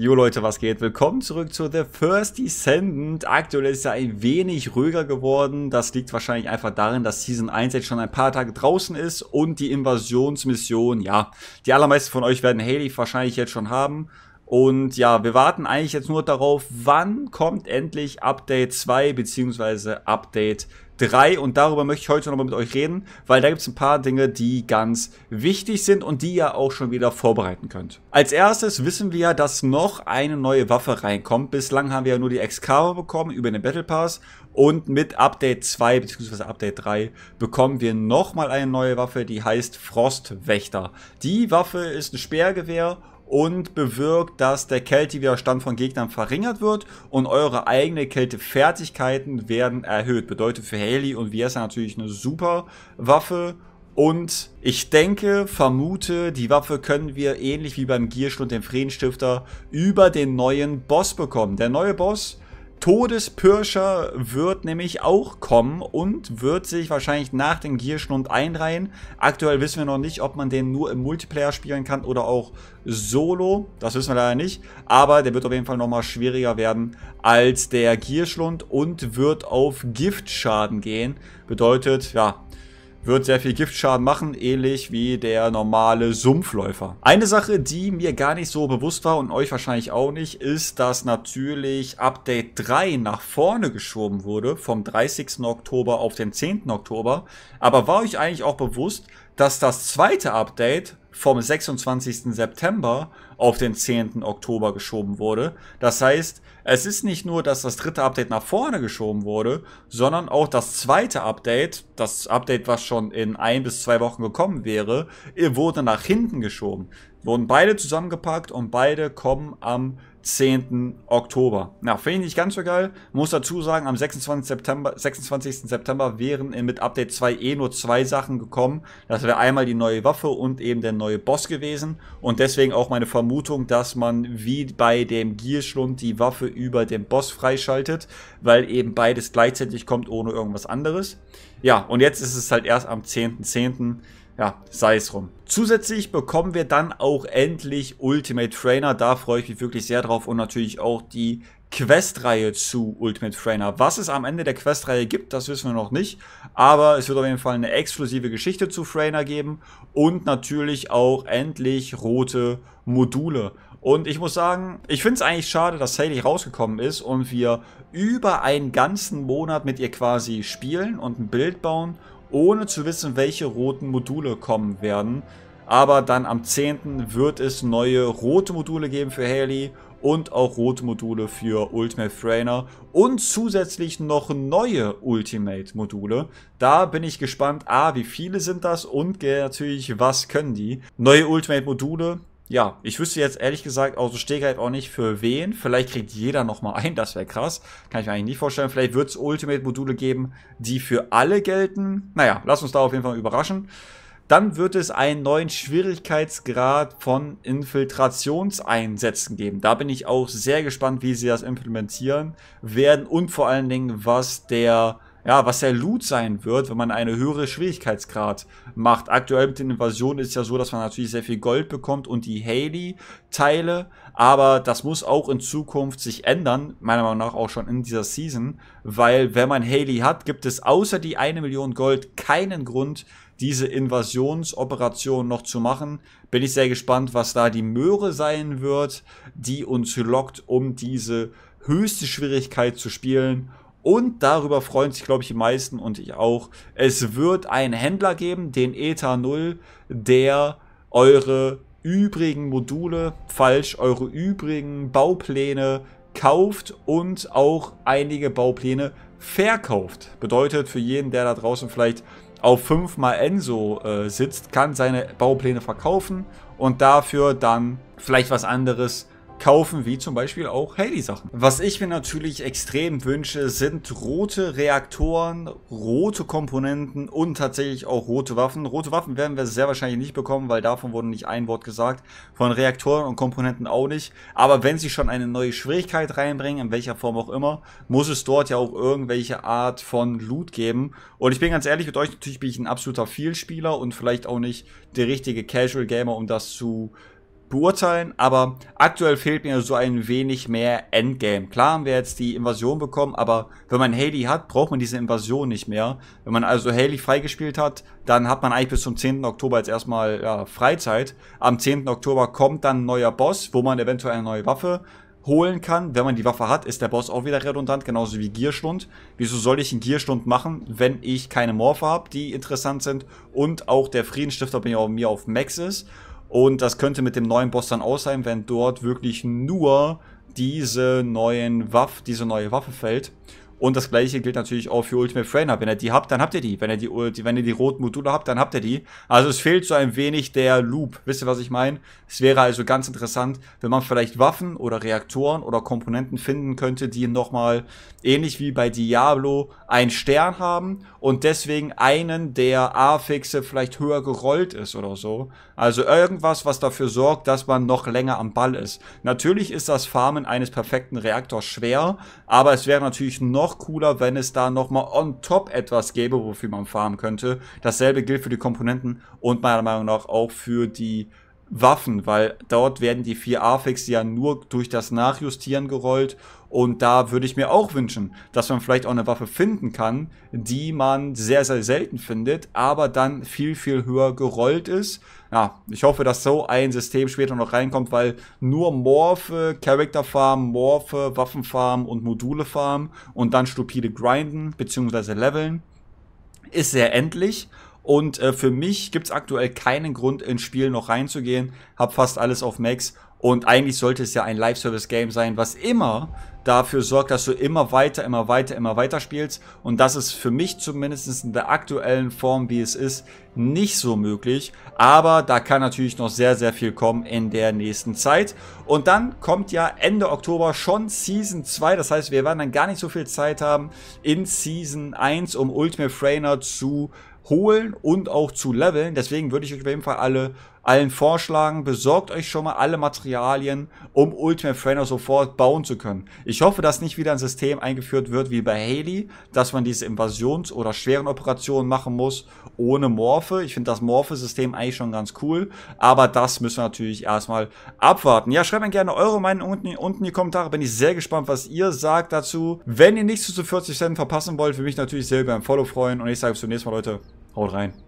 Jo Leute, was geht? Willkommen zurück zu The First Descendant. Aktuell ist ja ein wenig ruhiger geworden. Das liegt wahrscheinlich einfach darin, dass Season 1 jetzt schon ein paar Tage draußen ist und die Invasionsmission, ja, die allermeisten von euch werden Haley wahrscheinlich jetzt schon haben. Und ja, wir warten eigentlich jetzt nur darauf, wann kommt endlich Update 2 bzw. Update 3. 3 und darüber möchte ich heute nochmal mit euch reden, weil da gibt es ein paar Dinge, die ganz wichtig sind und die ihr auch schon wieder vorbereiten könnt. Als erstes wissen wir ja, dass noch eine neue Waffe reinkommt. Bislang haben wir ja nur die Excalibur bekommen über den Battle Pass und mit Update 2 bzw. Update 3 bekommen wir nochmal eine neue Waffe, die heißt Frostwächter. Die Waffe ist ein Speergewehr und bewirkt, dass der Kältewiderstand von Gegnern verringert wird und eure eigene Kältefertigkeiten werden erhöht. Bedeutet für Melee und ist natürlich eine super Waffe. Und ich denke, vermute, die Waffe können wir ähnlich wie beim Gierschlund, dem Friedenstifter, über den neuen Boss bekommen. Der neue Boss Todespirscher wird nämlich auch kommen und wird sich wahrscheinlich nach dem Gierschlund einreihen. Aktuell wissen wir noch nicht, ob man den nur im Multiplayer spielen kann oder auch solo. Das wissen wir leider nicht. Aber der wird auf jeden Fall nochmal schwieriger werden als der Gierschlund und wird auf Giftschaden gehen. Bedeutet, ja, wird sehr viel Giftschaden machen, ähnlich wie der normale Sumpfläufer. Eine Sache, die mir gar nicht so bewusst war und euch wahrscheinlich auch nicht, ist, dass natürlich Update 3 nach vorne geschoben wurde, vom 30. Oktober auf den 10. Oktober. Aber war euch eigentlich auch bewusst, dass das zweite Update vom 26. September auf den 10. Oktober geschoben wurde? Das heißt, es ist nicht nur, dass das dritte Update nach vorne geschoben wurde, sondern auch das zweite Update, das Update, was schon in ein bis zwei Wochen gekommen wäre, wurde nach hinten geschoben. Wurden beide zusammengepackt und beide kommen am 10. Oktober. Na, ja, finde ich ganz so geil. Muss dazu sagen, am 26. September, 26. September wären mit Update 2 eh nur zwei Sachen gekommen. Das wäre einmal die neue Waffe und eben der neue Boss gewesen. Und deswegen auch meine Vermutung, dass man wie bei dem Gierschlund die Waffe über den Boss freischaltet, weil eben beides gleichzeitig kommt ohne irgendwas anderes. Ja, und jetzt ist es halt erst am 10.10. .10 ja, sei es rum. Zusätzlich bekommen wir dann auch endlich Ultimate Trainer. Da freue ich mich wirklich sehr drauf und natürlich auch die Questreihe zu Ultimate Trainer. Was es am Ende der Questreihe gibt, das wissen wir noch nicht. Aber es wird auf jeden Fall eine exklusive Geschichte zu Trainer geben und natürlich auch endlich rote Module. Und ich muss sagen, ich finde es eigentlich schade, dass Haley rausgekommen ist und wir über einen ganzen Monat mit ihr quasi spielen und ein Bild bauen, ohne zu wissen, welche roten Module kommen werden. Aber dann am 10. wird es neue rote Module geben für Haley und auch rote Module für Ultimate Trainer und zusätzlich noch neue Ultimate Module. Da bin ich gespannt, a, wie viele sind das und natürlich, was können die? Neue Ultimate Module ja, ich wüsste jetzt ehrlich gesagt aus dem Stegreif auch nicht für wen. Vielleicht kriegt jeder nochmal ein, das wäre krass. Kann ich mir eigentlich nicht vorstellen. Vielleicht wird es Ultimate-Module geben, die für alle gelten. Naja, lass uns da auf jeden Fall überraschen. Dann wird es einen neuen Schwierigkeitsgrad von Infiltrationseinsätzen geben. Da bin ich auch sehr gespannt, wie sie das implementieren werden und vor allen Dingen, was der ja, was der Loot sein wird, wenn man eine höhere Schwierigkeitsgrad macht. Aktuell mit den Invasionen ist ja so, dass man natürlich sehr viel Gold bekommt und die Haley-Teile, aber das muss auch in Zukunft sich ändern, meiner Meinung nach auch schon in dieser Season, weil wenn man Haley hat, gibt es außer die eine Million Gold keinen Grund, diese Invasionsoperation noch zu machen. Bin ich sehr gespannt, was da die Möhre sein wird, die uns lockt, um diese höchste Schwierigkeit zu spielen und darüber freuen sich, glaube ich, die meisten und ich auch. Es wird einen Händler geben, den ETA 0, der eure übrigen Module, falsch, eure übrigen Baupläne kauft und auch einige Baupläne verkauft. Bedeutet für jeden, der da draußen vielleicht auf 5 mal Enso äh, sitzt, kann seine Baupläne verkaufen und dafür dann vielleicht was anderes kaufen, wie zum Beispiel auch Haley-Sachen. Was ich mir natürlich extrem wünsche, sind rote Reaktoren, rote Komponenten und tatsächlich auch rote Waffen. Rote Waffen werden wir sehr wahrscheinlich nicht bekommen, weil davon wurde nicht ein Wort gesagt. Von Reaktoren und Komponenten auch nicht. Aber wenn sie schon eine neue Schwierigkeit reinbringen, in welcher Form auch immer, muss es dort ja auch irgendwelche Art von Loot geben. Und ich bin ganz ehrlich mit euch, natürlich bin ich ein absoluter Vielspieler und vielleicht auch nicht der richtige Casual Gamer, um das zu beurteilen, aber aktuell fehlt mir so ein wenig mehr Endgame. Klar haben wir jetzt die Invasion bekommen, aber wenn man Haley hat, braucht man diese Invasion nicht mehr. Wenn man also Haley freigespielt hat, dann hat man eigentlich bis zum 10. Oktober jetzt erstmal ja, Freizeit. Am 10. Oktober kommt dann ein neuer Boss, wo man eventuell eine neue Waffe holen kann. Wenn man die Waffe hat, ist der Boss auch wieder redundant, genauso wie Gierstund. Wieso soll ich einen Gierstund machen, wenn ich keine Morphe habe, die interessant sind und auch der Friedenstifter bei mir auf Max ist? Und das könnte mit dem neuen Boss dann aus sein, wenn dort wirklich nur diese neuen Waff, diese neue Waffe fällt. Und das gleiche gilt natürlich auch für Ultimate Trainer. Wenn ihr die habt, dann habt ihr die. Wenn ihr die, wenn ihr die roten Module habt, dann habt ihr die. Also es fehlt so ein wenig der Loop. Wisst ihr, was ich meine? Es wäre also ganz interessant, wenn man vielleicht Waffen oder Reaktoren oder Komponenten finden könnte, die nochmal ähnlich wie bei Diablo einen Stern haben und deswegen einen der A-Fixe vielleicht höher gerollt ist oder so. Also irgendwas, was dafür sorgt, dass man noch länger am Ball ist. Natürlich ist das Farmen eines perfekten Reaktors schwer, aber es wäre natürlich noch noch cooler, wenn es da nochmal on top etwas gäbe, wofür man farmen könnte. Dasselbe gilt für die Komponenten und meiner Meinung nach auch für die Waffen, weil dort werden die vier Afex ja nur durch das Nachjustieren gerollt und da würde ich mir auch wünschen, dass man vielleicht auch eine Waffe finden kann, die man sehr, sehr selten findet, aber dann viel, viel höher gerollt ist. Ja, ich hoffe, dass so ein System später noch reinkommt, weil nur Morphe, Character Farm, Morphe, Waffenfarm und Module Farm und dann stupide Grinden bzw. Leveln ist sehr endlich und äh, für mich gibt's aktuell keinen Grund, ins Spiel noch reinzugehen. Hab fast alles auf Max. Und eigentlich sollte es ja ein Live-Service-Game sein, was immer dafür sorgt, dass du immer weiter, immer weiter, immer weiter spielst. Und das ist für mich zumindest in der aktuellen Form, wie es ist, nicht so möglich. Aber da kann natürlich noch sehr, sehr viel kommen in der nächsten Zeit. Und dann kommt ja Ende Oktober schon Season 2. Das heißt, wir werden dann gar nicht so viel Zeit haben, in Season 1, um Ultimate Trainer zu holen und auch zu leveln. Deswegen würde ich euch auf jeden Fall alle, allen vorschlagen, besorgt euch schon mal alle Materialien, um Ultimate Trainer sofort bauen zu können. Ich hoffe, dass nicht wieder ein System eingeführt wird wie bei Haley, dass man diese Invasions- oder schweren Operationen machen muss ohne Morphe. Ich finde das Morphe-System eigentlich schon ganz cool, aber das müssen wir natürlich erstmal abwarten. Ja, schreibt mir gerne eure Meinung unten, unten in die Kommentare. Bin ich sehr gespannt, was ihr sagt dazu. Wenn ihr nichts zu 40 Cent verpassen wollt, würde mich natürlich sehr über ein Follow freuen und ich sage bis zum nächsten Mal, Leute. Haut rein.